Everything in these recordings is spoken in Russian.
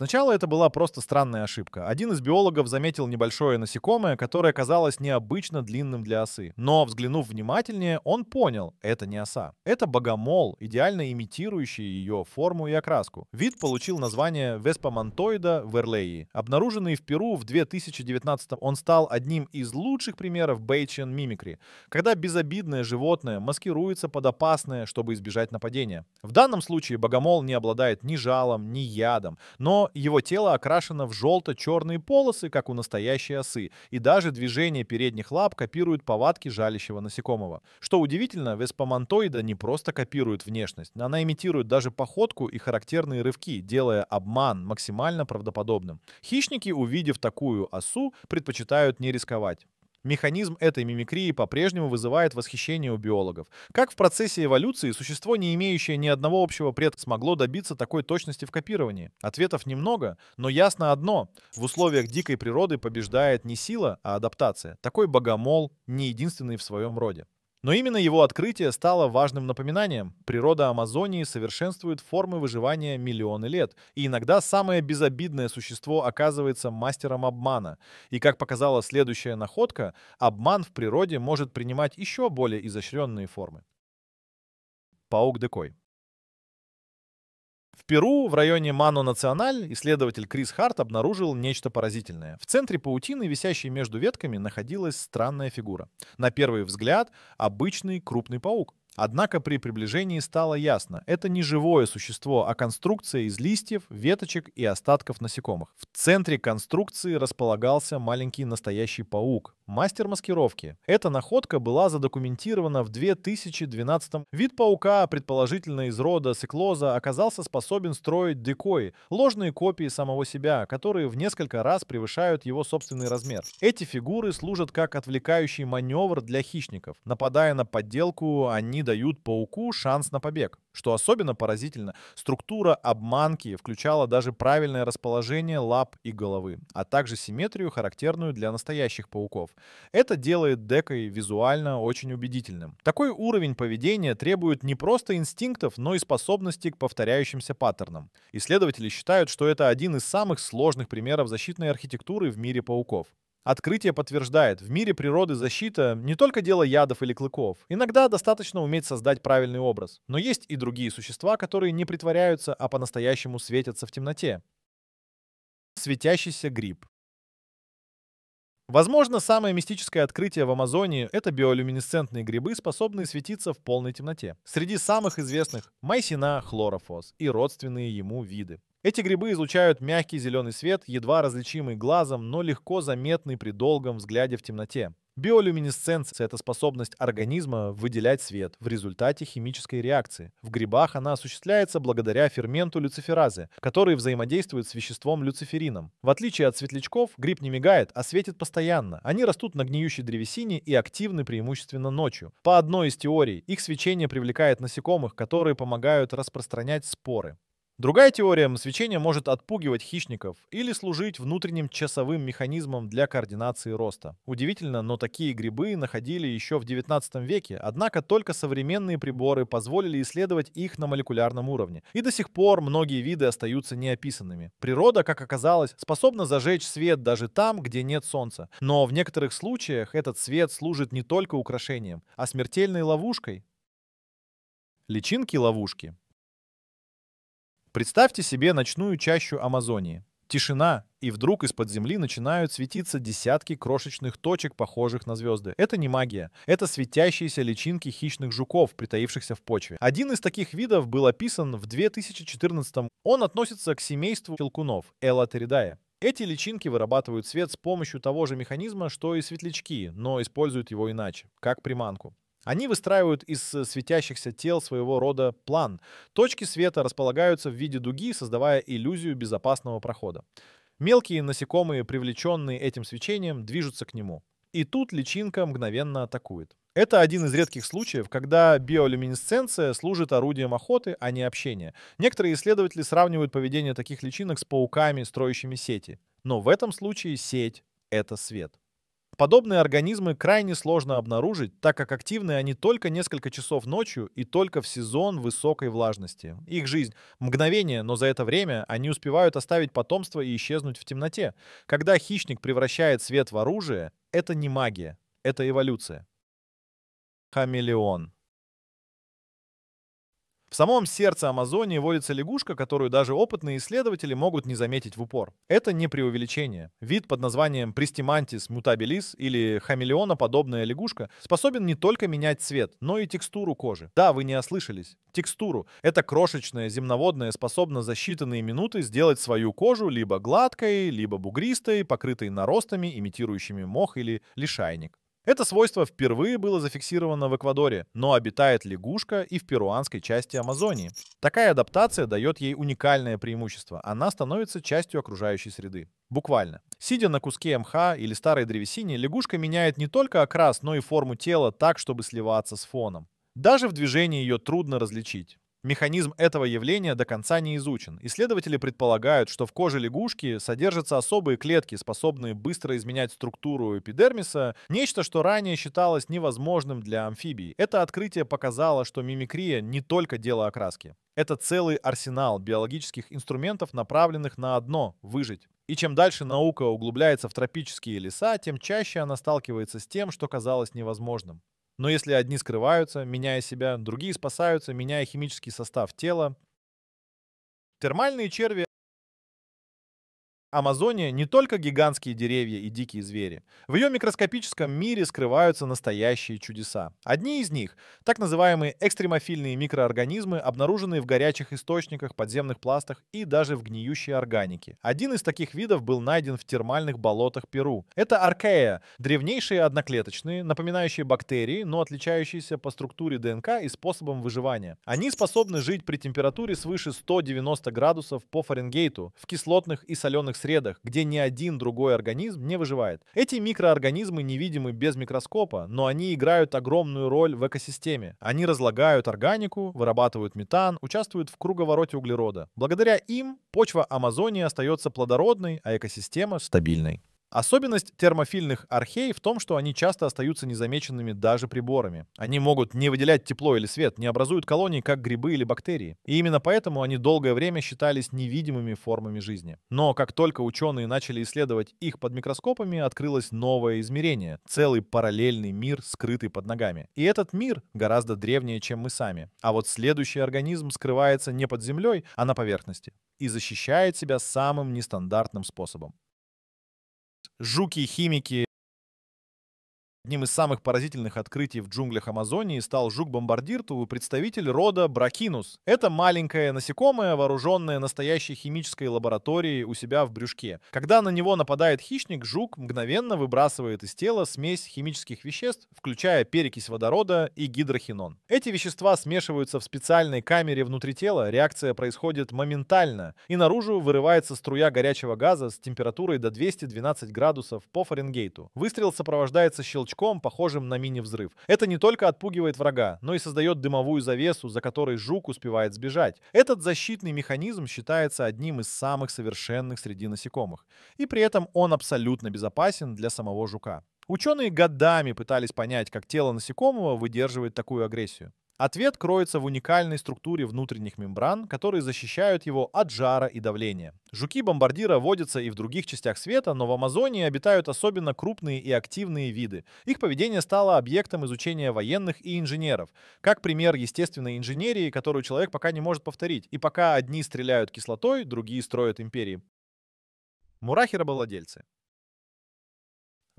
Сначала это была просто странная ошибка. Один из биологов заметил небольшое насекомое, которое казалось необычно длинным для осы. Но, взглянув внимательнее, он понял — это не оса. Это богомол, идеально имитирующий ее форму и окраску. Вид получил название веспомонтоида верлеи. Обнаруженный в Перу в 2019 он стал одним из лучших примеров бейчен мимикри, когда безобидное животное маскируется под опасное, чтобы избежать нападения. В данном случае богомол не обладает ни жалом, ни ядом, но его тело окрашено в желто-черные полосы, как у настоящей осы, и даже движение передних лап копирует повадки жалящего насекомого. Что удивительно, веспомантоида не просто копирует внешность, она имитирует даже походку и характерные рывки, делая обман максимально правдоподобным. Хищники, увидев такую осу, предпочитают не рисковать. Механизм этой мимикрии по-прежнему вызывает восхищение у биологов. Как в процессе эволюции существо, не имеющее ни одного общего предка, смогло добиться такой точности в копировании? Ответов немного, но ясно одно. В условиях дикой природы побеждает не сила, а адаптация. Такой богомол не единственный в своем роде. Но именно его открытие стало важным напоминанием. Природа Амазонии совершенствует формы выживания миллионы лет, и иногда самое безобидное существо оказывается мастером обмана. И как показала следующая находка, обман в природе может принимать еще более изощренные формы. Паук-декой. Перу, в районе Ману Националь, исследователь Крис Харт обнаружил нечто поразительное. В центре паутины, висящей между ветками, находилась странная фигура. На первый взгляд, обычный крупный паук. Однако при приближении стало ясно, это не живое существо, а конструкция из листьев, веточек и остатков насекомых. В центре конструкции располагался маленький настоящий паук, мастер маскировки. Эта находка была задокументирована в 2012 -м. Вид паука, предположительно из рода циклоза, оказался способен строить декои, ложные копии самого себя, которые в несколько раз превышают его собственный размер. Эти фигуры служат как отвлекающий маневр для хищников. Нападая на подделку, они они дают пауку шанс на побег. Что особенно поразительно, структура обманки включала даже правильное расположение лап и головы, а также симметрию, характерную для настоящих пауков. Это делает Декой визуально очень убедительным. Такой уровень поведения требует не просто инстинктов, но и способности к повторяющимся паттернам. Исследователи считают, что это один из самых сложных примеров защитной архитектуры в мире пауков. Открытие подтверждает, в мире природы защита не только дело ядов или клыков. Иногда достаточно уметь создать правильный образ. Но есть и другие существа, которые не притворяются, а по-настоящему светятся в темноте. Светящийся гриб. Возможно, самое мистическое открытие в Амазонии – это биолюминесцентные грибы, способные светиться в полной темноте. Среди самых известных – майсина хлорофос и родственные ему виды. Эти грибы излучают мягкий зеленый свет, едва различимый глазом, но легко заметный при долгом взгляде в темноте. Биолюминесценция – это способность организма выделять свет в результате химической реакции. В грибах она осуществляется благодаря ферменту люциферазы, который взаимодействует с веществом люциферином. В отличие от светлячков, гриб не мигает, а светит постоянно. Они растут на гниющей древесине и активны преимущественно ночью. По одной из теорий, их свечение привлекает насекомых, которые помогают распространять споры. Другая теория – свечение может отпугивать хищников или служить внутренним часовым механизмом для координации роста. Удивительно, но такие грибы находили еще в 19 веке, однако только современные приборы позволили исследовать их на молекулярном уровне. И до сих пор многие виды остаются неописанными. Природа, как оказалось, способна зажечь свет даже там, где нет солнца. Но в некоторых случаях этот свет служит не только украшением, а смертельной ловушкой. Личинки ловушки Представьте себе ночную чащу Амазонии. Тишина, и вдруг из-под земли начинают светиться десятки крошечных точек, похожих на звезды. Это не магия. Это светящиеся личинки хищных жуков, притаившихся в почве. Один из таких видов был описан в 2014 -м. Он относится к семейству щелкунов Элатеридая. Эти личинки вырабатывают свет с помощью того же механизма, что и светлячки, но используют его иначе, как приманку. Они выстраивают из э, светящихся тел своего рода план. Точки света располагаются в виде дуги, создавая иллюзию безопасного прохода. Мелкие насекомые, привлеченные этим свечением, движутся к нему. И тут личинка мгновенно атакует. Это один из редких случаев, когда биолюминесценция служит орудием охоты, а не общения. Некоторые исследователи сравнивают поведение таких личинок с пауками, строящими сети. Но в этом случае сеть — это свет. Подобные организмы крайне сложно обнаружить, так как активны они только несколько часов ночью и только в сезон высокой влажности. Их жизнь — мгновение, но за это время они успевают оставить потомство и исчезнуть в темноте. Когда хищник превращает свет в оружие, это не магия, это эволюция. Хамелеон. В самом сердце Амазонии водится лягушка, которую даже опытные исследователи могут не заметить в упор. Это не преувеличение. Вид под названием Pristimantис mutabilis или хамелеоноподобная лягушка способен не только менять цвет, но и текстуру кожи. Да, вы не ослышались. Текстуру. Это крошечное земноводное способно за считанные минуты сделать свою кожу либо гладкой, либо бугристой, покрытой наростами, имитирующими мох или лишайник. Это свойство впервые было зафиксировано в Эквадоре, но обитает лягушка и в перуанской части Амазонии. Такая адаптация дает ей уникальное преимущество. Она становится частью окружающей среды. Буквально. Сидя на куске МХ или старой древесине, лягушка меняет не только окрас, но и форму тела так, чтобы сливаться с фоном. Даже в движении ее трудно различить. Механизм этого явления до конца не изучен. Исследователи предполагают, что в коже лягушки содержатся особые клетки, способные быстро изменять структуру эпидермиса, нечто, что ранее считалось невозможным для амфибий. Это открытие показало, что мимикрия не только дело окраски. Это целый арсенал биологических инструментов, направленных на одно – выжить. И чем дальше наука углубляется в тропические леса, тем чаще она сталкивается с тем, что казалось невозможным. Но если одни скрываются, меняя себя, другие спасаются, меняя химический состав тела. Термальные черви Амазония не только гигантские деревья и дикие звери. В ее микроскопическом мире скрываются настоящие чудеса. Одни из них — так называемые экстремофильные микроорганизмы, обнаруженные в горячих источниках, подземных пластах и даже в гниющей органике. Один из таких видов был найден в термальных болотах Перу. Это аркея — древнейшие одноклеточные, напоминающие бактерии, но отличающиеся по структуре ДНК и способам выживания. Они способны жить при температуре свыше 190 градусов по Фаренгейту в кислотных и соленых средах, где ни один другой организм не выживает. Эти микроорганизмы невидимы без микроскопа, но они играют огромную роль в экосистеме. Они разлагают органику, вырабатывают метан, участвуют в круговороте углерода. Благодаря им почва Амазонии остается плодородной, а экосистема стабильной. Особенность термофильных архей в том, что они часто остаются незамеченными даже приборами. Они могут не выделять тепло или свет, не образуют колонии, как грибы или бактерии. И именно поэтому они долгое время считались невидимыми формами жизни. Но как только ученые начали исследовать их под микроскопами, открылось новое измерение — целый параллельный мир, скрытый под ногами. И этот мир гораздо древнее, чем мы сами. А вот следующий организм скрывается не под землей, а на поверхности и защищает себя самым нестандартным способом жуки, химики, Одним из самых поразительных открытий в джунглях Амазонии стал жук-бомбардир, представитель рода Бракинус. Это маленькое насекомое, вооруженное настоящей химической лабораторией у себя в брюшке. Когда на него нападает хищник, жук мгновенно выбрасывает из тела смесь химических веществ, включая перекись водорода и гидрохинон. Эти вещества смешиваются в специальной камере внутри тела, реакция происходит моментально, и наружу вырывается струя горячего газа с температурой до 212 градусов по Фаренгейту. Выстрел сопровождается щелчком толчком, похожим на мини-взрыв. Это не только отпугивает врага, но и создает дымовую завесу, за которой жук успевает сбежать. Этот защитный механизм считается одним из самых совершенных среди насекомых. И при этом он абсолютно безопасен для самого жука. Ученые годами пытались понять, как тело насекомого выдерживает такую агрессию. Ответ кроется в уникальной структуре внутренних мембран, которые защищают его от жара и давления. Жуки-бомбардира водятся и в других частях света, но в Амазонии обитают особенно крупные и активные виды. Их поведение стало объектом изучения военных и инженеров, как пример естественной инженерии, которую человек пока не может повторить, и пока одни стреляют кислотой, другие строят империи. Мурахи-рабовладельцы.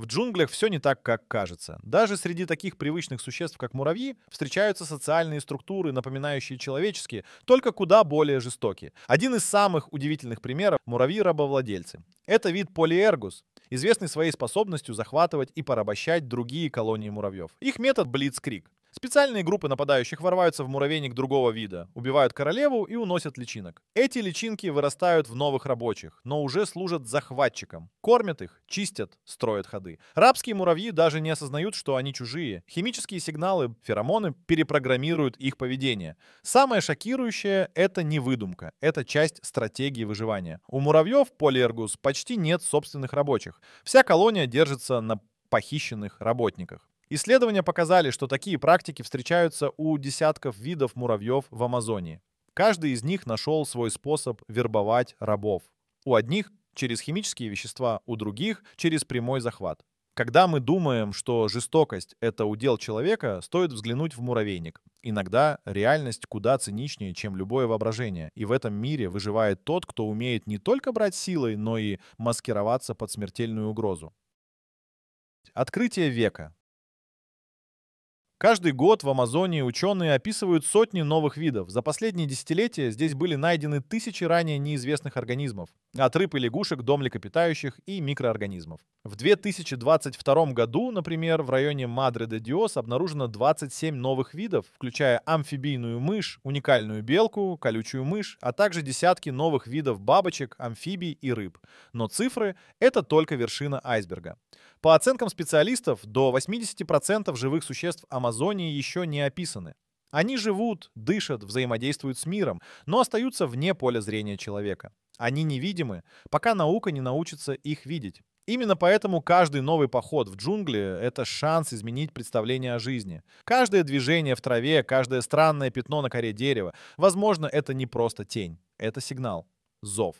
В джунглях все не так, как кажется. Даже среди таких привычных существ, как муравьи, встречаются социальные структуры, напоминающие человеческие, только куда более жестокие. Один из самых удивительных примеров – муравьи-рабовладельцы. Это вид полиэргус, известный своей способностью захватывать и порабощать другие колонии муравьев. Их метод – блицкрик. Специальные группы нападающих ворваются в муравейник другого вида, убивают королеву и уносят личинок. Эти личинки вырастают в новых рабочих, но уже служат захватчикам. Кормят их, чистят, строят ходы. Рабские муравьи даже не осознают, что они чужие. Химические сигналы, феромоны перепрограммируют их поведение. Самое шокирующее — это не выдумка, это часть стратегии выживания. У муравьев полиэргус почти нет собственных рабочих. Вся колония держится на похищенных работниках. Исследования показали, что такие практики встречаются у десятков видов муравьев в Амазонии. Каждый из них нашел свой способ вербовать рабов. У одних через химические вещества, у других через прямой захват. Когда мы думаем, что жестокость — это удел человека, стоит взглянуть в муравейник. Иногда реальность куда циничнее, чем любое воображение, и в этом мире выживает тот, кто умеет не только брать силой, но и маскироваться под смертельную угрозу. Открытие века. Каждый год в Амазонии ученые описывают сотни новых видов. За последние десятилетия здесь были найдены тысячи ранее неизвестных организмов. От рыб и лягушек до млекопитающих и микроорганизмов. В 2022 году, например, в районе Мадре-де-Диос обнаружено 27 новых видов, включая амфибийную мышь, уникальную белку, колючую мышь, а также десятки новых видов бабочек, амфибий и рыб. Но цифры — это только вершина айсберга. По оценкам специалистов, до 80% живых существ Амазонии Амазонии еще не описаны. Они живут, дышат, взаимодействуют с миром, но остаются вне поля зрения человека. Они невидимы, пока наука не научится их видеть. Именно поэтому каждый новый поход в джунгли — это шанс изменить представление о жизни. Каждое движение в траве, каждое странное пятно на коре дерева, возможно, это не просто тень, это сигнал, зов.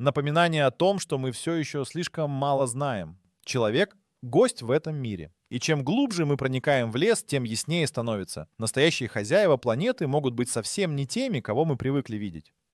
Напоминание о том, что мы все еще слишком мало знаем. Человек — гость в этом мире. И чем глубже мы проникаем в лес, тем яснее становится. Настоящие хозяева планеты могут быть совсем не теми, кого мы привыкли видеть.